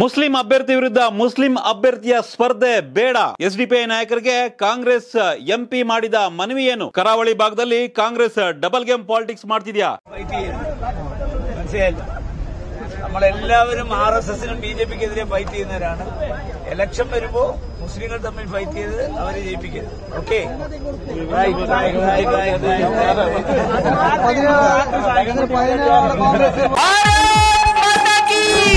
Muslim ಅಭ್ಯರ್ಥಿ ವಿರುದ್ಧ Muslim ಅಭ್ಯರ್ಥಿಯ ಸ್ಪರ್ಧೆ ಬೇಡ ಎಸ್ಡಿಪಿಐ ನಾಯಕರಿಗೆ ಕಾಂಗ್ರೆಸ್ ಎಂಪಿ ಮಾಡಿದ ಮನವಿ ಏನು ಕರಾವಳಿ ಭಾಗದಲ್ಲಿ ಕಾಂಗ್ರೆಸ್ ಡಬಲ್ ಗೇಮ್ ಪಾಲಿಟಿಕ್ಸ್ ಮಾಡ್ತಿದ್ಯಾ നമ്മളെല്ലാവരും ആർ എസ് എസിനും ബി ജെ ഫൈറ്റ് ചെയ്യുന്നവരാണ് എലക്ഷൻ വരുമ്പോ തമ്മിൽ ഫൈറ്റ് ചെയ്ത് അവരെ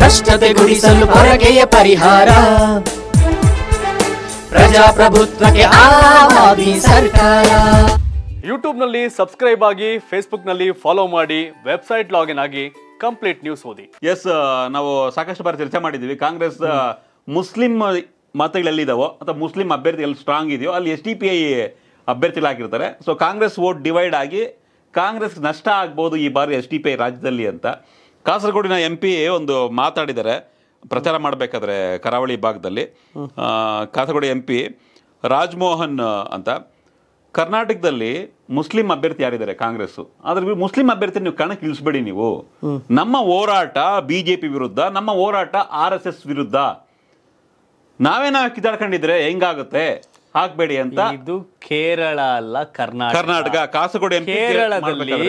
ಕಷ್ಟತೆ ಗುಡಿಸಲು ಹೊರಗೆಯ ಪರಿಹಾರ ಪ್ರಜಾಪ್ರಭುತ್ವಕ್ಕೆ ಸರ್ಕಾರ ಯೂಟ್ಯೂಬ್ನಲ್ಲಿ ಸಬ್ಸ್ಕ್ರೈಬ್ ಆಗಿ ನಲ್ಲಿ ಫಾಲೋ ಮಾಡಿ ವೆಬ್ಸೈಟ್ ಲಾಗಿನ್ ಆಗಿ ಕಂಪ್ಲೀಟ್ ನ್ಯೂಸ್ ಓದಿ ಎಸ್ ನಾವು ಸಾಕಷ್ಟು ಬಾರಿ ಚರ್ಚೆ ಮಾಡಿದ್ದೀವಿ ಕಾಂಗ್ರೆಸ್ ಮುಸ್ಲಿಂ ಮತಗಳೆಲ್ಲಿದ್ದಾವೋ ಅಥವಾ ಮುಸ್ಲಿಂ ಅಭ್ಯರ್ಥಿ ಎಲ್ಲಿ ಸ್ಟ್ರಾಂಗ್ ಇದೆಯೋ ಅಲ್ಲಿ ಎಸ್ ಡಿ ಪಿ ಐ ಅಭ್ಯರ್ಥಿಗಳಾಗಿರ್ತಾರೆ ಸೊ ಕಾಂಗ್ರೆಸ್ ವೋಟ್ ಡಿವೈಡ್ ಆಗಿ ಕಾಂಗ್ರೆಸ್ ನಷ್ಟ ಆಗ್ಬೋದು ಈ ಬಾರಿ ಎಸ್ ಡಿ ಪಿ ಐ ರಾಜ್ಯದಲ್ಲಿ ಅಂತ ಕಾಸರಗೋಡಿನ ಎಂ ಪಿ ಒಂದು ಮಾತಾಡಿದ್ದಾರೆ ಪ್ರಚಾರ ಮಾಡಬೇಕಾದ್ರೆ ಕರಾವಳಿ ಭಾಗದಲ್ಲಿ ಕಾಸರಗೋಡು ಎಂ ಪಿ ರಾಜ್ಮೋಹನ್ ಅಂತ ಕರ್ನಾಟಕದಲ್ಲಿ ಮುಸ್ಲಿಂ ಅಭ್ಯರ್ಥಿ ಯಾರಿದ್ದಾರೆ ಕಾಂಗ್ರೆಸ್ ಆದ್ರೆ ಮುಸ್ಲಿಂ ಅಭ್ಯರ್ಥಿ ನೀವು ಕಣಕ್ಕೆ ಇಳಿಸ್ಬೇಡಿ ನೀವು ನಮ್ಮ ಹೋರಾಟ ಬಿಜೆಪಿ ವಿರುದ್ಧ ನಮ್ಮ ಹೋರಾಟ ಆರ್ ಎಸ್ ಎಸ್ ವಿರುದ್ಧ ನಾವೇನ ಕಿದಾಡ್ಕೊಂಡಿದ್ರೆ ಕಿತಾಡ್ಕೊಂಡಿದ್ರೆ ಹೆಂಗಾಗುತ್ತೆ ಹಾಕ್ಬೇಡಿ ಅಂತ ಇದು ಕೇರಳ ಅಲ್ಲ ಕರ್ನಾಟಕ ಕರ್ನಾಟಕ ಕಾಸರಗೋಡು ಕೇರಳದಲ್ಲಿ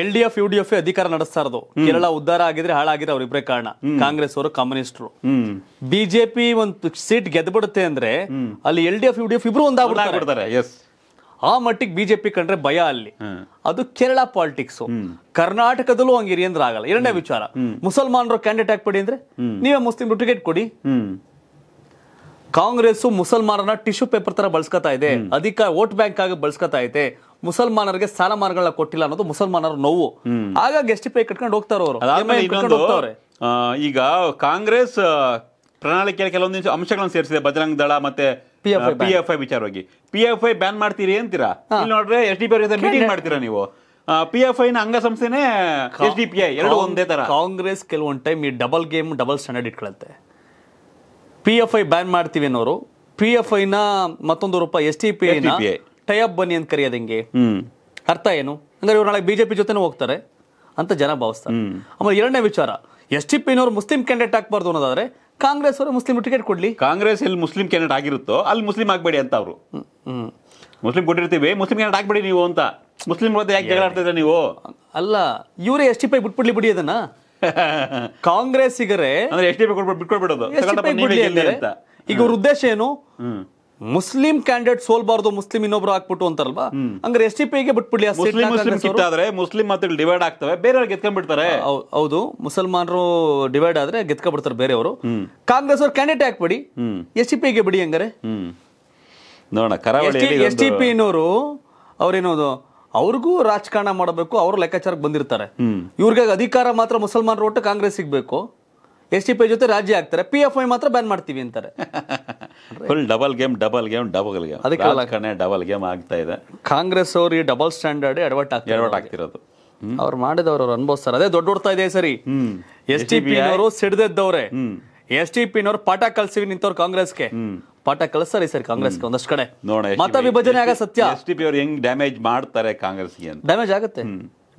L D F U D F ಅಧಿಕಾರ ನಡೆಸ್ತಾ ಇರೋದು ಕೇರಳ ಉದ್ಧಾರ ಆಗಿದ್ರೆ ಹಾಳಾಗಿದ್ರೆ ಅವರಿಬ್ಬರೇ ಕಾರಣ ಕಾಂಗ್ರೆಸ್ ಅವರು ಕಮ್ಯುನಿಸ್ಟ್ರು ಬಿಜೆಪಿ ಒಂದು ಸೀಟ್ ಗೆದ್ಬಿಡುತ್ತೆ ಅಂದ್ರೆ ಅಲ್ಲಿ L D F U D F ಇಬ್ರು ಒಂದಾಗ್ಬಿಡ್ತಾರೆ ಆ ಮಟ್ಟಿಗೆ ಬಿಜೆಪಿ ಕಂಡ್ರೆ ಭಯ ಅಲ್ಲಿ ಅದು ಕೇರಳ ಪಾಲಿಟಿಕ್ಸ್ ಕರ್ನಾಟಕದಲ್ಲೂ ಹಂಗಿರಿ ಅಂದ್ರೆ ಆಗಲ್ಲ ಎರಡನೇ ವಿಚಾರ ಮುಸಲ್ಮಾನರು ಕ್ಯಾಂಡಿಡೇಟ್ ಹಾಕ್ಬಿಡಿ ಅಂದ್ರೆ ನೀವೇ ಮುಸ್ಲಿಂ ಟಿಕೆಟ್ ಕೊಡಿ ಕಾಂಗ್ರೆಸ್ ಮುಸಲ್ಮಾನರನ್ನ ಟಿಶ್ಯೂ ಪೇಪರ್ ತರ ಬಳಸ್ಕೊತಾ ಇದೆ ಅಧಿಕ ವೋಟ್ ಬ್ಯಾಂಕ್ ಆಗಿ ಬಳಸ್ಕೊತಾ ಇದೆ ಮುಸಲ್ಮಾನರಿಗೆ ಮಾರ್ಗಗಳನ್ನ ಕೊಟ್ಟಿಲ್ಲ ಅನ್ನೋದು ಮುಸಲ್ಮಾನರ ನೋವು ಆಗ ಗೆಸ್ಟ್ ಪೇ ಕಟ್ಕೊಂಡು ಹೋಗ್ತಾರ ಈಗ ಕಾಂಗ್ರೆಸ್ ಪ್ರಣಾಳಿಕೆಯಲ್ಲಿ ಕೆಲವೊಂದು ಅಂಶಗಳನ್ನು ಸೇರಿಸಿದೆ ಬಜರಂಗ್ ದಳ ಮತ್ತೆ ಪಿ ಎಫ್ ಐ ವಿಚಾರವಾಗಿ ಪಿ ಎಫ್ ಐ ಬ್ಯಾನ್ ಮಾಡ್ತೀರಿ ಅಂತೀರಾ ನೋಡ್ರೆ ಎಸ್ ಡಿ ಪಿ ಮೀಟಿಂಗ್ ಮಾಡ್ತೀರಾ ನೀವು ಪಿ ಎಫ್ ಐನ ಅಂಗಸಂಸ್ಥೆನೇ ಎಸ್ ಡಿ ಪಿ ಐ ಎರಡು ಒಂದೇ ತರ ಕಾಂಗ್ರೆಸ್ ಕೆಲವೊಂದು ಟೈಮ್ ಈ ಡಬಲ್ ಗೇಮ್ ಡಬಲ್ ಸ್ಟ್ಯಾಂಡರ್ಡ್ ಇಟ್ಕೊಳ್ಳುತ್ತೆ ಪಿ ಎಫ್ ಐ ಬ್ಯಾನ್ ಮಾಡ್ತೀವಿ ಅನ್ನೋರು ಪಿ ಎಫ್ ಐನ ಮತ್ತೊಂದು ರೂಪ ಎಸ್ ಟಿ ಪಿ ಐನ ಟೈಅಪ್ ಬನ್ನಿ ಅಂತ ಕರೆಯೋದು ಹೆಂಗೆ ಅರ್ಥ ಏನು ಅಂದ್ರೆ ಇವ್ರು ನಾಳೆ ಬಿಜೆಪಿ ಜೊತೆನೂ ಹೋಗ್ತಾರೆ ಅಂತ ಜನ ಭಾವಿಸ್ತಾರೆ ಆಮೇಲೆ ಎರಡನೇ ವಿಚಾರ ಎಸ್ ಟಿ ಪಿನವ್ರು ಮುಸ್ಲಿಂ ಕ್ಯಾಂಡಿಡೇಟ್ ಹಾಕ್ಬಾರ್ದು ಅನ್ನೋದಾದ್ರೆ ಕಾಂಗ್ರೆಸ್ ಅವರು ಮುಸ್ಲಿಂ ಟಿಕೆಟ್ ಕೊಡ್ಲಿ ಕಾಂಗ್ರೆಸ್ ಎಲ್ಲಿ ಮುಸ್ಲಿಂ ಕ್ಯಾಂಡಿಡೇಟ್ ಆಗಿರುತ್ತೋ ಅಲ್ಲಿ ಮುಸ್ಲಿಂ ಆಗ್ಬೇಡಿ ಅಂತ ಅವರು ಮುಸ್ಲಿಂ ಕೊಟ್ಟಿರ್ತೀವಿ ಮುಸ್ಲಿಂ ಕ್ಯಾಂಡಿಡೇಟ್ ಹಾಕ್ಬೇಡಿ ನೀವು ಅಂತ ಮುಸ್ಲಿಂ ಯಾಕೆ ಜಗಳ ಆಡ್ತಿದ್ರೆ ನೀವು ಅಲ್ಲ ಇವರೇ ಎಸ್ ಟಿ ಪೈ ಬಿಟ್ಬಿಡ್ಲಿ ಬಿಡಿ ಅದನ್ನ ಕಾಂಗ್ರೆಸ್ ಅಂದ್ರೆ ಈಗ ಅವ್ರ ಉದ್ದೇಶ ಏನು ಮುಸ್ಲಿಂ ಕ್ಯಾಂಡಿಡೇಟ್ ಸೋಲ್ಬಾರ್ದು ಮುಸ್ಲಿಂ ಇನ್ನೊಬ್ರು ಹಾಕ್ಬಿಟ್ಟು ಅಂತಾರಲ್ವಾ ಅಂದ್ರೆ ಎಸ್ ಟಿ ಪಿಗೆ ಬಿಟ್ಬಿಡ್ಲಿ ಮುಸ್ಲಿಂ ಮುಸ್ಲಿಂ ಡಿವೈಡ್ ಆಗ್ತವೆ ಬೇರೆಯವ್ರು ಗೆದ್ಕೊಂಡ್ಬಿಡ್ತಾರೆ ಹೌದು ಮುಸಲ್ಮಾನರು ಡಿವೈಡ್ ಆದ್ರೆ ಗೆದ್ಕೊಂಡ್ಬಿಡ್ತಾರೆ ಬೇರೆಯವರು ಕಾಂಗ್ರೆಸ್ ಅವ್ರು ಕ್ಯಾಂಡಿಡೇಟ್ ಹಾಕ್ಬಿಡಿ ಎಸ್ ಟಿ ಗೆ ಬಿಡಿ ಹಂಗಾರೆ ನೋಡೋಣ ಎಸ್ ಟಿ ಪಿ ಅವ್ರೇನೋದು ಅವ್ರಿಗೂ ರಾಜಕಾರಣ ಮಾಡಬೇಕು ಅವ್ರ ಲೆಕ್ಕಾಚಾರಕ್ಕೆ ಬಂದಿರ್ತಾರೆ ಇವ್ರಿಗೆ ಅಧಿಕಾರ ಮಾತ್ರ ಮುಸಲ್ಮಾನ್ ಒಟ್ಟು ಕಾಂಗ್ರೆಸ್ ಸಿಗ್ಬೇಕು ಎಸ್ ಟಿ ಪಿ ಜೊತೆ ರಾಜಿ ಆಗ್ತಾರೆ ಪಿ ಎಫ್ ಐ ಮಾತ್ರ ಬ್ಯಾನ್ ಮಾಡ್ತೀವಿ ಅಂತಾರೆ full double game double game double game ಅದಕ್ಕೆ ಡಬಲ್ ಗೇಮ್ ಆಗ್ತಾ ಇದೆ ಕಾಂಗ್ರೆಸ್ ಅವರು ಈ ಡಬಲ್ ಸ್ಟ್ಯಾಂಡರ್ಡ್ ಎಡವಟ್ ಎಡವಟ್ ಆಗ್ತಿರೋದು ಅವ್ರು ಮಾಡಿದವ್ರು ಅವ್ರು ಅನುಭವಿಸ್ತಾರೆ ಅದೇ ದೊಡ್ಡ ಹೊಡ್ತಾ ಇದೆ ಸರಿ ಎಸ್ ಟಿ ಪಿ ಅವರು ಸಿಡ್ದವ್ರೆ ಎಸ್ ಟಿ ಪಿನವ್ರು ಪಾಠ ಕಲ್ಸಿವಿ ನಿಂತವ್ರು ಕಾಂಗ್ರೆಸ್ಗೆ ಪಾಠ ಕಳಿಸ್ತಾರೆ ಸರ್ ಕಾಂಗ್ರೆಸ್ ಒಂದಷ್ಟು ಕಡೆ ನೋಡಿ ಮತ ವಿಭಜನೆ ಆಗ ಸತ್ಯ ಎಸ್ ಟಿ ಪಿ ಅವ್ರು ಹೆಂಗ್ ಡ್ಯಾಮೇಜ್ ಮಾಡ್ತಾರೆ ಕಾಂಗ್ರೆಸ್ ಅಂತ ಡ್ಯಾಮೇಜ್ ಆಗುತ್ತೆ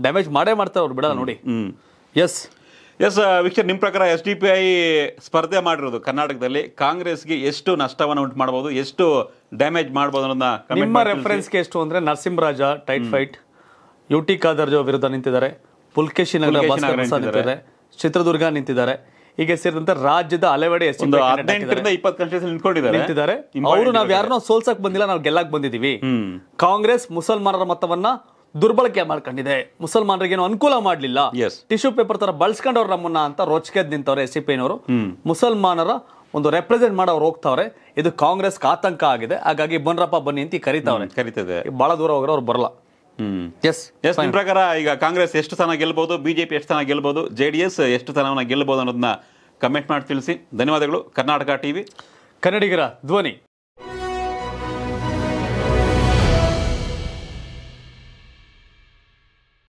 ಡ್ಯಾಮೇಜ್ ಮಾಡೇ ಮಾಡ್ತಾರೆ ಅವ್ರು ಬಿಡಲ್ಲ ನೋಡಿ ಎಸ್ ಎಸ್ ವಿಕ್ಷ ನಿಮ್ಮ ಪ್ರಕಾರ ಎಸ್ ಡಿ ಪಿ ಐ ಸ್ಪರ್ಧೆ ಮಾಡಿರೋದು ಕರ್ನಾಟಕದಲ್ಲಿ ಕಾಂಗ್ರೆಸ್ಗೆ ಎಷ್ಟು ನಷ್ಟವನ್ನು ಉಂಟು ಮಾಡಬಹುದು ಎಷ್ಟು ಡ್ಯಾಮೇಜ್ ಮಾಡಬಹುದು ಅನ್ನೋದನ್ನ ನಿಮ್ಮ ರೆಫರೆನ್ಸ್ಗೆ ಎಷ್ಟು ಅಂದ್ರೆ Narasimharaja tight fight U T ಕಾದರ್ಜೋ ವಿರುದ್ಧ ನಿಂತಿದ್ದಾರೆ ಪುಲ್ಕೇಶಿ ನಗರ ಚಿತ್ರದುರ್ಗ ನಿಂತಿದ್ದಾರೆ ಹೀಗೆ ಸೇರಿದಂತೆ ರಾಜ್ಯದ ಹಲವೆಡೆ ನಿಂತಿದ್ದಾರೆ ಅವರು ನಾವ್ ಯಾರನ್ನೋ ಸೋಲ್ಸಕ್ ಬಂದಿಲ್ಲ ನಾವು ಗೆಲ್ಲಕ್ ಬಂದಿದೀವಿ ಕಾಂಗ್ರೆಸ್ ಮುಸಲ್ಮಾನರ ಮತವನ್ನ ದುರ್ಬಳಕೆ ಮಾಡ್ಕೊಂಡಿದೆ ಮುಸಲ್ಮಾನರಿಗೇನು ಅನುಕೂಲ ಮಾಡಲಿಲ್ಲ ಟಿಶ್ಯೂ ಪೇಪರ್ ತರ ಬಳಸ್ಕೊಂಡವ್ರು ನಮ್ಮನ್ನ ಅಂತ ರೋಚಕೆದ್ ನಿಂತವ್ರೆ ಎಸ್ ಸಿ ನವರು ಮುಸಲ್ಮಾನರ ಒಂದು ರೆಪ್ರೆಸೆಂಟ್ ಮಾಡೋರು ಹೋಗ್ತಾವ್ರೆ ಇದು ಕಾಂಗ್ರೆಸ್ ಆತಂಕ ಆಗಿದೆ ಹಾಗಾಗಿ ಬನ್ರಪ್ಪ ಬನ್ನಿ ಅಂತ ಕರಿತಾವ್ರೆ ಕರಿತದೆ ಬಹಳ ದೂರ ಹೋಗ್ರೆ ಅವ್ರು ಬರಲ್ಲ ಎಸ್ ಎಸ್ ನಿಮ್ಮ ಪ್ರಕಾರ ಈಗ ಕಾಂಗ್ರೆಸ್ ಎಷ್ಟು ಸ್ಥಾನ ಗೆಲ್ಬಹುದು ಬಿಜೆಪಿ ಎಷ್ಟು ಸ್ಥಾನ ಗೆಲ್ಬಹುದು ಜೆ ಡಿ ಎಸ್ ಎಷ್ಟು ಸ್ಥಾನವನ್ನು ಗೆಲ್ಲಬಹುದು ಅನ್ನೋದನ್ನ ಕಮೆಂಟ್ ಮಾಡಿ ತಿಳಿಸಿ ಧನ್ಯವಾದಗಳು ಕರ್ನಾಟಕ ಟಿವಿ ಕನ್ನಡಿಗರ ಧ್ವನಿ